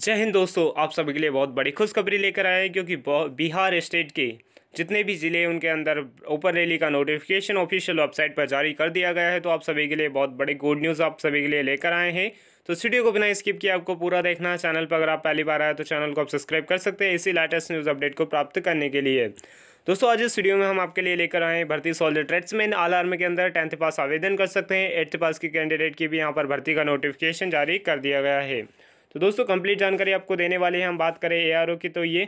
जय हिंद दोस्तों आप सभी के लिए बहुत बड़ी खुशखबरी लेकर आए हैं क्योंकि बिहार स्टेट के जितने भी ज़िले हैं उनके अंदर ओपन रैली का नोटिफिकेशन ऑफिशियल वेबसाइट पर जारी कर दिया गया है तो आप सभी के लिए बहुत बड़ी गुड न्यूज़ आप सभी के लिए लेकर आए हैं तो वीडियो को बिना स्किप किए आपको पूरा देखना चैनल पर अगर आप पहली बार आए तो चैनल को आप सब्सक्राइब कर सकते हैं इसी लेटेस्ट न्यूज़ अपडेट को प्राप्त करने के लिए दोस्तों आज इस वीडियो में हम आपके लिए लेकर आए हैं भर्ती सॉलिड ट्रेड्समैन आल आर्मी के अंदर टेंथ पास आवेदन कर सकते हैं एट्थ पास के कैंडिडेट की भी यहाँ पर भर्ती का नोटिफिकेशन जारी कर दिया गया है तो दोस्तों कंप्लीट जानकारी आपको देने वाले हैं हम बात करें एआरओ की तो ये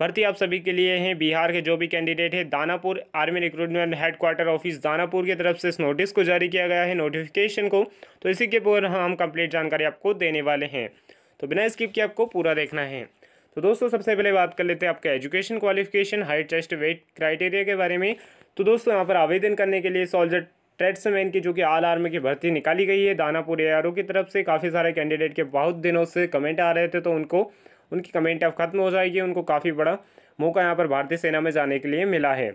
भर्ती आप सभी के लिए हैं बिहार के जो भी कैंडिडेट है Danapur army recruitment headquarter office Danapur की तरफ से इस नोटिस को जारी किया गया है नोटिफिकेशन को तो इसी के ऊपर हम कंप्लीट जानकारी आपको देने वाले हैं तो बिना स्किप के आपको पूरा देखना है तो दोस्तों सबसे पहले बात कर लेते हैं आपके education qualification height chest weight criteria के बारे में तो दोस्तों यहाँ पर आवेदन करने के लिए सॉल्जर ट्रेड्समैन की जो कि आल आर्मी की भर्ती निकाली गई है दानापुर ए की तरफ से काफ़ी सारे कैंडिडेट के बहुत दिनों से कमेंट आ रहे थे तो उनको उनकी कमेंट अब खत्म हो जाएगी उनको काफ़ी बड़ा मौका यहाँ पर भारतीय सेना में जाने के लिए मिला है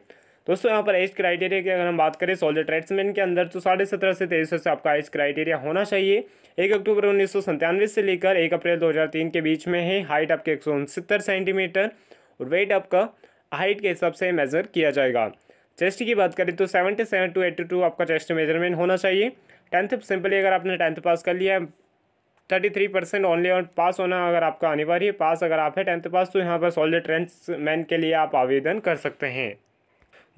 दोस्तों यहाँ पर एज क्राइटेरिया की अगर हम बात करें सोल्जर ट्रेड्समैन के अंदर तो साढ़े सत्रह से तेईस से आपका एज क्राइटेरिया होना चाहिए एक अक्टूबर उन्नीस से लेकर एक अप्रैल 2003 के बीच में है हाइट आपके एक सेंटीमीटर और वेट आपका हाइट के हिसाब से मेज़र किया जाएगा चेस्ट की बात करें तो seventy seven two eighty two आपका चेस्ट मेजरमेंट होना चाहिए टेंथ सिंपली अगर आपने टेंथ पास कर लिया है thirty three percent only on pass होना अगर आपका अनिवार्य है पास अगर आप है टेंथ पास तो यहाँ पर सॉलिड ट्रेंड्स मैन के लिए आप आवेदन कर सकते हैं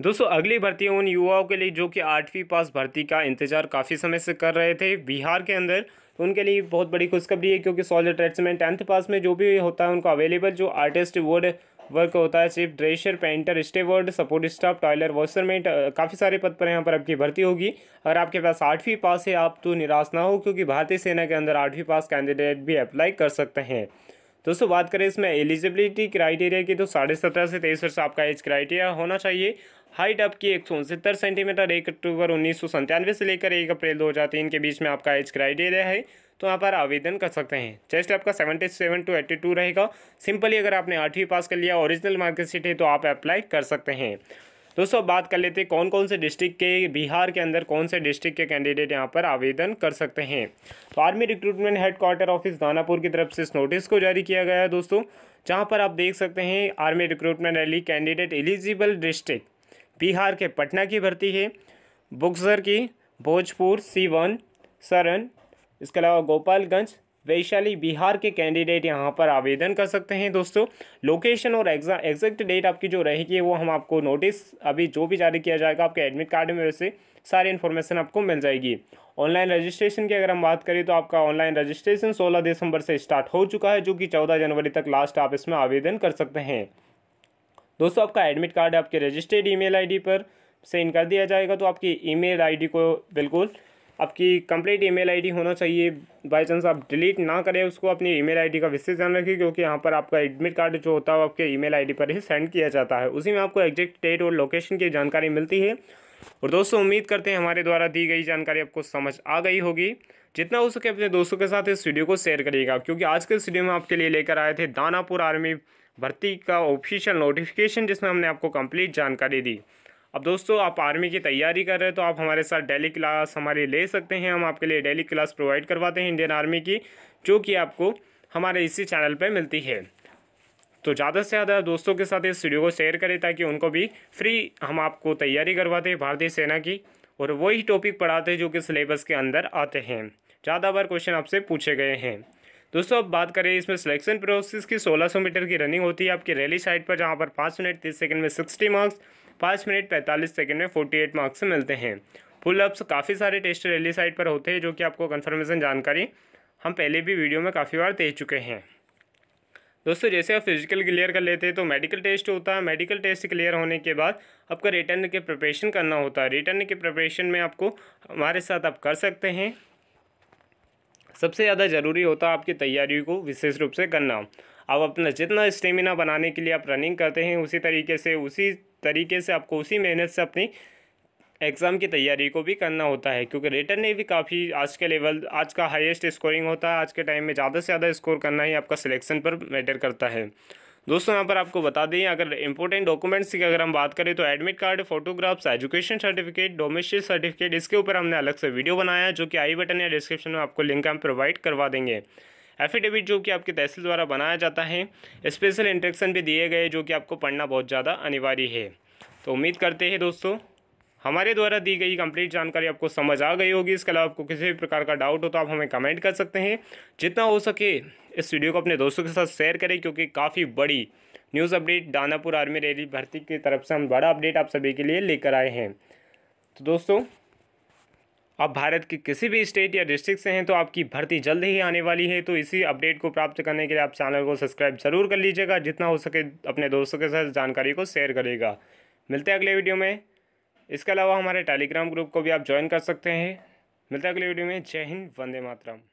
दोस्तों अगली भर्ती उन युवाओं के लिए जो कि आठवीं पास भर्ती का इंतजार काफ़ी समय से कर रहे थे बिहार के अंदर तो उनके लिए बहुत बड़ी खुशखबरी है क्योंकि सॉलिड ट्रेड्स में टेंथ पास में जो भी होता है उनको अवेलेबल जो आर्टिस्ट वर्ड वर्क होता है सिर्फ dresser painter steward support staff tailor washerman काफ़ी सारे पद पर यहाँ पर आपकी भर्ती होगी अगर आपके पास आठवीं पास है आप तो निराश ना हो क्योंकि भारतीय सेना के अंदर आठवीं पास कैंडिडेट भी अप्लाई कर सकते हैं दोस्तों बात करें इसमें एलिजिबिलिटी क्राइटेरिया की तो साढ़े सत्रह से तेईस वर्ष आपका एज क्राइटेरिया होना चाहिए हाइट आपकी एक सौ उनसत्तर सेंटीमीटर एक अक्टूबर उन्नीस सौ से लेकर एक अप्रैल दो हज़ार तीन के बीच में आपका एज क्राइटेरिया है तो यहाँ पर आवेदन कर सकते हैं जस्ट आपका seventy seven two eighty two रहेगा सिंपली अगर आपने आठवीं पास कर लिया ओरिजिनल मार्कशीट है तो आप अप्लाई कर सकते हैं दोस्तों बात कर लेते हैं कौन कौन से डिस्ट्रिक्ट के बिहार के अंदर कौन से डिस्ट्रिक्ट के कैंडिडेट यहाँ पर आवेदन कर सकते हैं तो army recruitment headquarter office Danapur की तरफ से इस नोटिस को जारी किया गया है दोस्तों जहाँ पर आप देख सकते हैं army recruitment rally candidate eligible district Bihar के पटना की भर्ती है बुक्सर की भोजपुर सीवन सरन इसके अलावा गोपालगंज वैशाली बिहार के कैंडिडेट यहाँ पर आवेदन कर सकते हैं दोस्तों लोकेशन और एग्जा एग्जैक्ट डेट आपकी जो रहेगी वो हम आपको नोटिस अभी जो भी जारी किया जाएगा आपके एडमिट कार्ड में वैसे सारी इन्फॉर्मेशन आपको मिल जाएगी ऑनलाइन रजिस्ट्रेशन की अगर हम बात करें तो आपका ऑनलाइन रजिस्ट्रेशन सोलह दिसंबर से स्टार्ट हो चुका है जो कि चौदह जनवरी तक लास्ट आप इसमें आवेदन कर सकते हैं दोस्तों आपका एडमिट कार्ड आपके रजिस्टर्ड ईमेल आईडी पर सेंड कर दिया जाएगा तो आपकी ईमेल आईडी को बिल्कुल आपकी कंप्लीट ईमेल आईडी होना चाहिए बाई चांस आप डिलीट ना करें उसको अपनी ईमेल आईडी का विशेष ध्यान रखिए क्योंकि यहाँ पर आपका एडमिट कार्ड जो होता है आपके ईमेल आईडी पर ही सेंड किया जाता है उसी में आपको एग्जैक्ट डेट और लोकेशन की जानकारी मिलती है और दोस्तों उम्मीद करते हैं हमारे द्वारा दी गई जानकारी आपको समझ आ गई होगी जितना हो सके अपने दोस्तों के साथ इस वीडियो को शेयर करिएगा क्योंकि आज के वीडियो में आपके लिए लेकर आए थे दानापुर आर्मी भर्ती का ऑफिशियल नोटिफिकेशन जिसमें हमने आपको कंप्लीट जानकारी दी अब दोस्तों आप आर्मी की तैयारी कर रहे हैं तो आप हमारे साथ डेली क्लास हमारी ले सकते हैं हम आपके लिए डेली क्लास प्रोवाइड करवाते हैं इंडियन आर्मी की जो कि आपको हमारे इसी चैनल पर मिलती है तो ज़्यादा से ज़्यादा दोस्तों के साथ इस वीडियो को शेयर करें ताकि उनको भी फ्री हम आपको तैयारी करवाते हैं भारतीय सेना की और वही टॉपिक पढ़ाते हैं जो कि सिलेबस के अंदर आते हैं ज़्यादा बार क्वेश्चन आपसे पूछे गए हैं दोस्तों अब बात करें इसमें सिलेक्शन प्रोसेस की 1600 मीटर की रनिंग होती है आपकी रैली साइड पर जहाँ पर पाँच मिनट तीस सेकंड में 60 मार्क्स पाँच मिनट पैंतालीस सेकेंड में फोर्टी एट मार्क्स मिलते हैं पुलअप्स काफ़ी सारे टेस्ट रैली साइट पर होते हैं जो कि आपको कन्फर्मेशन जानकारी हम पहले भी वीडियो में काफ़ी बार दे चुके हैं दोस्तों जैसे आप फिजिकल क्लियर कर लेते हैं तो मेडिकल टेस्ट होता है मेडिकल टेस्ट क्लियर होने के बाद आपका रिटर्न के प्रिपरेशन करना होता है रिटर्न के प्रिपरेशन में आपको हमारे साथ आप कर सकते हैं सबसे ज़्यादा ज़रूरी होता है आपकी तैयारी को विशेष रूप से करना आप अपना जितना स्टेमिना बनाने के लिए आप रनिंग करते हैं उसी तरीके से उसी तरीके से आपको उसी मेहनत से अपनी एग्ज़ाम की तैयारी को भी करना होता है क्योंकि रिटर्न ने भी काफ़ी आज के लेवल आज का हाईएस्ट स्कोरिंग होता है आज के टाइम में ज़्यादा से ज़्यादा स्कोर करना ही आपका सिलेक्शन पर मैटर करता है दोस्तों यहाँ पर आपको बता दें अगर इंपॉर्टेंट डॉक्यूमेंट्स की अगर हम बात करें तो admit card photographs education certificate domestic certificate इसके ऊपर हमने अलग से वीडियो बनाया जो कि आई बटन या डिस्क्रिप्शन में आपको लिंक हम प्रोवाइड करवा देंगे एफिडेविट जो कि आपके तहसील द्वारा बनाया जाता है स्पेशल इंट्रक्शन भी दिए गए जो कि आपको पढ़ना बहुत ज़्यादा अनिवार्य है तो उम्मीद करते हैं दोस्तों हमारे द्वारा दी गई कंप्लीट जानकारी आपको समझ आ गई होगी इसके अलावा आपको किसी भी प्रकार का डाउट हो तो आप हमें कमेंट कर सकते हैं जितना हो सके इस वीडियो को अपने दोस्तों के साथ शेयर करें क्योंकि काफ़ी बड़ी news update Danapur army rally भर्ती की तरफ से हम बड़ा अपडेट आप सभी के लिए लेकर आए हैं तो दोस्तों आप भारत के किसी भी स्टेट या डिस्ट्रिक्ट से हैं तो आपकी भर्ती जल्द ही आने वाली है तो इसी अपडेट को प्राप्त करने के लिए आप चैनल को सब्सक्राइब जरूर कर लीजिएगा जितना हो सके अपने दोस्तों के साथ जानकारी को शेयर करेगा मिलते हैं अगले वीडियो में इसके अलावा हमारे टेलीग्राम ग्रुप को भी आप ज्वाइन कर सकते हैं मिलते हैं अगले वीडियो में जय हिंद वंदे मातरम